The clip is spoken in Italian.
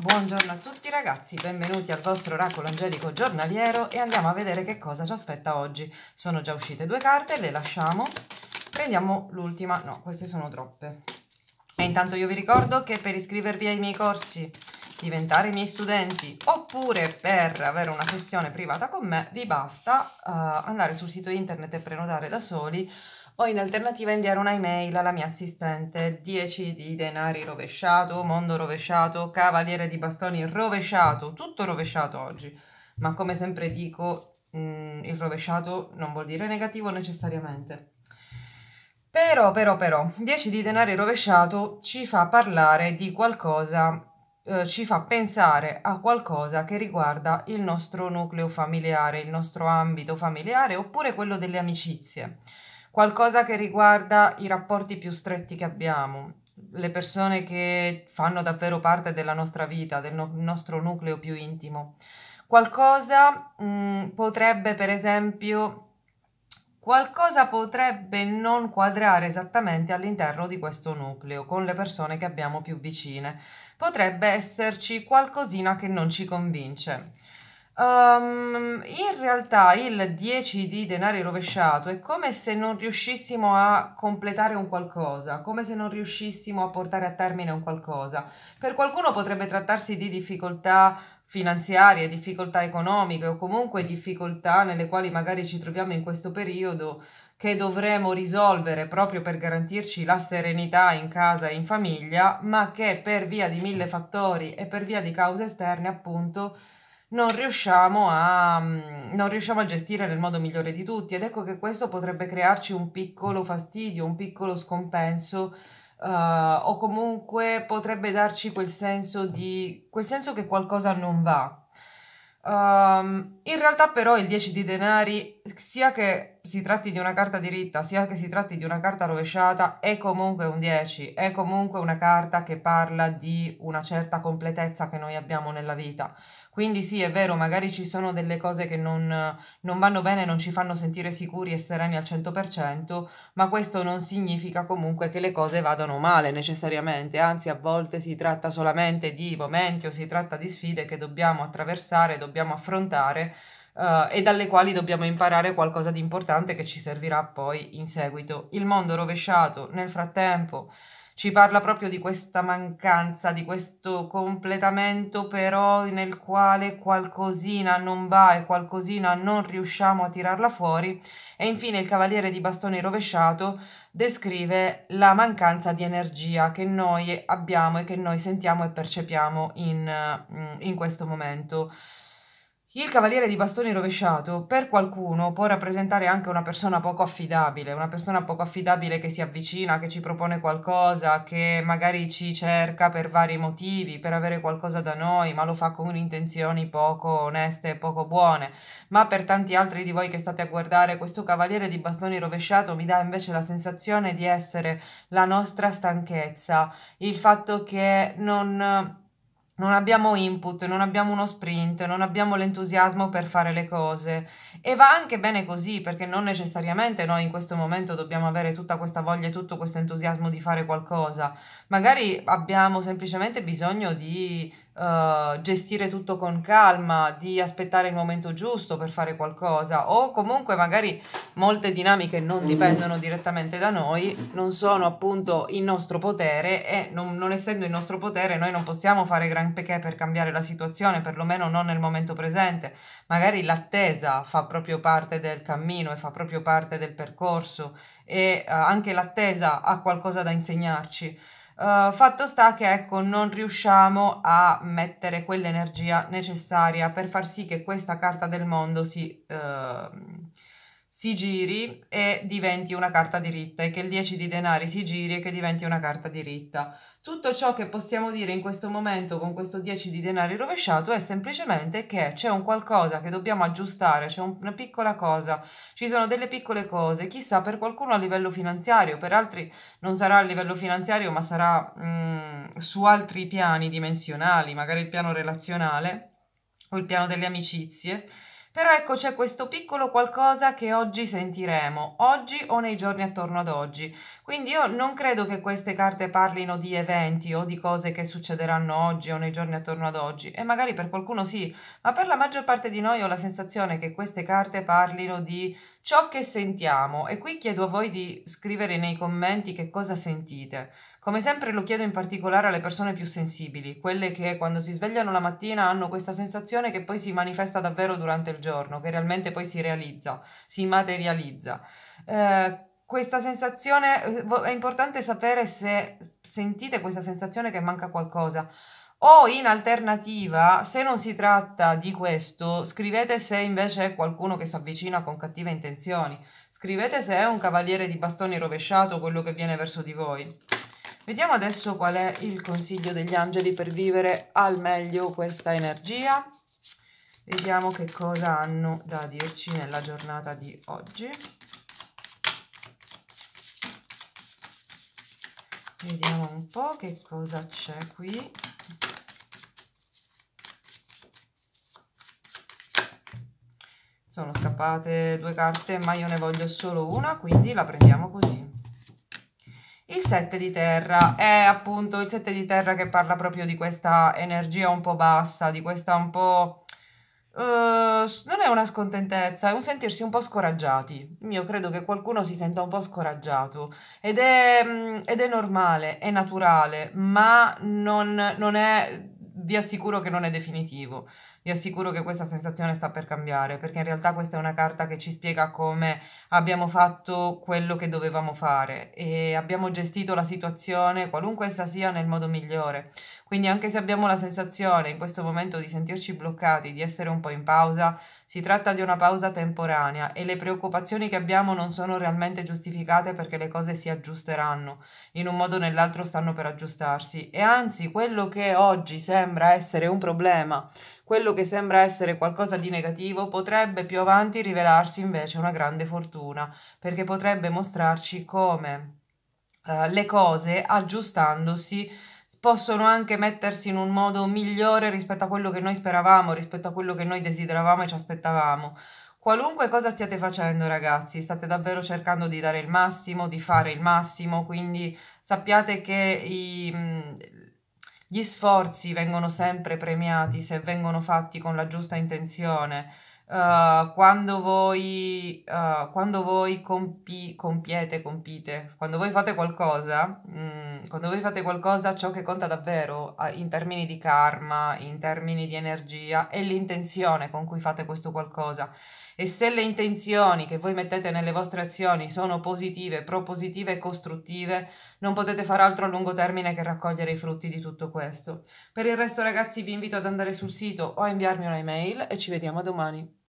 Buongiorno a tutti ragazzi, benvenuti al vostro oracolo angelico giornaliero e andiamo a vedere che cosa ci aspetta oggi. Sono già uscite due carte, le lasciamo, prendiamo l'ultima, no queste sono troppe. E intanto io vi ricordo che per iscrivervi ai miei corsi, diventare i miei studenti oppure per avere una sessione privata con me vi basta uh, andare sul sito internet e prenotare da soli o in alternativa inviare un'email alla mia assistente 10 di denari rovesciato, mondo rovesciato, cavaliere di bastoni rovesciato, tutto rovesciato oggi. Ma come sempre dico, mh, mm, il rovesciato non vuol dire negativo necessariamente. Però, però, però, 10 di denari rovesciato ci fa parlare di qualcosa eh, ci fa pensare a qualcosa che riguarda il nostro nucleo familiare, il nostro ambito familiare oppure quello delle amicizie qualcosa che riguarda i rapporti più stretti che abbiamo, le persone che fanno davvero parte della nostra vita, del no- nostro nucleo più intimo. Qualcosa mh, mm, potrebbe, per esempio, qualcosa potrebbe non quadrare esattamente all'interno di questo nucleo, con le persone che abbiamo più vicine. Potrebbe esserci qualcosina che non ci convince. Um, in realtà il 10 di denari rovesciato è come se non riuscissimo a completare un qualcosa, come se non riuscissimo a portare a termine un qualcosa. Per qualcuno potrebbe trattarsi di difficoltà finanziarie, difficoltà economiche o comunque difficoltà nelle quali magari ci troviamo in questo periodo che dovremo risolvere proprio per garantirci la serenità in casa e in famiglia, ma che per via di mille fattori e per via di cause esterne appunto non riusciamo, a, mm, non riusciamo a gestire nel modo migliore di tutti ed ecco che questo potrebbe crearci un piccolo fastidio, un piccolo scompenso Uh, o comunque potrebbe darci quel senso di quel senso che qualcosa non va. Um, in realtà però il 10 di denari sia che si tratti di una carta diritta sia che si tratti di una carta rovesciata è comunque un 10, è comunque una carta che parla di una certa completezza che noi abbiamo nella vita. Quindi sì, è vero, magari ci sono delle cose che non, non vanno bene, non ci fanno sentire sicuri e sereni al 100%, ma questo non significa comunque che le cose vadano male necessariamente, anzi a volte si tratta solamente di momenti o si tratta di sfide che dobbiamo attraversare, dobbiamo affrontare uh, e dalle quali dobbiamo imparare qualcosa di importante che ci servirà poi in seguito. Il mondo rovesciato nel frattempo ci parla proprio di questa mancanza, di questo completamento però nel quale qualcosina non va e qualcosina non riusciamo a tirarla fuori. E infine il Cavaliere di Bastone Rovesciato descrive la mancanza di energia che noi abbiamo e che noi sentiamo e percepiamo in, eh, in questo momento. Il cavaliere di bastoni rovesciato per qualcuno può rappresentare anche una persona poco affidabile, una persona poco affidabile che si avvicina, che ci propone qualcosa, che magari ci cerca per vari motivi, per avere qualcosa da noi, ma lo fa con intenzioni poco oneste e poco buone. Ma per tanti altri di voi che state a guardare, questo cavaliere di bastoni rovesciato mi dà invece la sensazione di essere la nostra stanchezza, il fatto che non non abbiamo input, non abbiamo uno sprint, non abbiamo l'entusiasmo per fare le cose. E va anche bene così, perché non necessariamente noi in questo momento dobbiamo avere tutta questa voglia e tutto questo entusiasmo di fare qualcosa. Magari abbiamo semplicemente bisogno di uh, gestire tutto con calma, di aspettare il momento giusto per fare qualcosa, o comunque magari molte dinamiche non dipendono direttamente da noi, non sono appunto in nostro potere e non, non essendo in nostro potere noi non possiamo fare gran che per cambiare la situazione, perlomeno non nel momento presente. Magari l'attesa fa proprio parte del cammino e fa proprio parte del percorso e uh, anche l'attesa ha qualcosa da insegnarci. Uh, fatto sta che ecco, non riusciamo a mettere quell'energia necessaria per far sì che questa carta del mondo si, uh, si giri e diventi una carta diritta e che il 10 di denari si giri e che diventi una carta diritta. Tutto ciò che possiamo dire in questo momento con questo 10 di denari rovesciato è semplicemente che c'è un qualcosa che dobbiamo aggiustare, c'è una piccola cosa, ci sono delle piccole cose, chissà per qualcuno a livello finanziario, per altri non sarà a livello finanziario ma sarà mh, mm, su altri piani dimensionali, magari il piano relazionale o il piano delle amicizie però ecco c'è questo piccolo qualcosa che oggi sentiremo, oggi o nei giorni attorno ad oggi. Quindi io non credo che queste carte parlino di eventi o di cose che succederanno oggi o nei giorni attorno ad oggi, e magari per qualcuno sì, ma per la maggior parte di noi ho la sensazione che queste carte parlino di ciò che sentiamo e qui chiedo a voi di scrivere nei commenti che cosa sentite. Come sempre lo chiedo in particolare alle persone più sensibili, quelle che quando si svegliano la mattina hanno questa sensazione che poi si manifesta davvero durante il giorno, che realmente poi si realizza, si materializza. Eh, questa sensazione eh, è importante sapere se sentite questa sensazione che manca qualcosa. O in alternativa, se non si tratta di questo, scrivete se invece è qualcuno che si avvicina con cattive intenzioni. Scrivete se è un cavaliere di bastoni rovesciato quello che viene verso di voi. Vediamo adesso qual è il consiglio degli angeli per vivere al meglio questa energia. Vediamo che cosa hanno da dirci nella giornata di oggi. Vediamo un po' che cosa c'è qui. Sono scappate due carte, ma io ne voglio solo una, quindi la prendiamo così sette di terra è appunto il sette di terra che parla proprio di questa energia un po' bassa, di questa un po'... Uh, non è una scontentezza, è un sentirsi un po' scoraggiati. Io credo che qualcuno si senta un po' scoraggiato ed è, mm, ed è normale, è naturale, ma non, non è, vi assicuro che non è definitivo vi assicuro che questa sensazione sta per cambiare, perché in realtà questa è una carta che ci spiega come abbiamo fatto quello che dovevamo fare e abbiamo gestito la situazione, qualunque essa sia, nel modo migliore. Quindi anche se abbiamo la sensazione in questo momento di sentirci bloccati, di essere un po' in pausa, si tratta di una pausa temporanea e le preoccupazioni che abbiamo non sono realmente giustificate perché le cose si aggiusteranno, in un modo o nell'altro stanno per aggiustarsi e anzi quello che oggi sembra essere un problema quello che sembra essere qualcosa di negativo potrebbe più avanti rivelarsi invece una grande fortuna, perché potrebbe mostrarci come eh, le cose aggiustandosi possono anche mettersi in un modo migliore rispetto a quello che noi speravamo, rispetto a quello che noi desideravamo e ci aspettavamo. Qualunque cosa stiate facendo, ragazzi, state davvero cercando di dare il massimo, di fare il massimo, quindi sappiate che i, mm, gli sforzi vengono sempre premiati se vengono fatti con la giusta intenzione eh, quando voi, uh, quando voi compi- compiete, compite, quando voi fate qualcosa, mh, mm, quando voi fate qualcosa, ciò che conta davvero uh, in termini di karma, in termini di energia, è l'intenzione con cui fate questo qualcosa. E se le intenzioni che voi mettete nelle vostre azioni sono positive, propositive e costruttive, non potete far altro a lungo termine che raccogliere i frutti di tutto questo. Per il resto, ragazzi, vi invito ad andare sul sito o a inviarmi un'email e ci vediamo domani.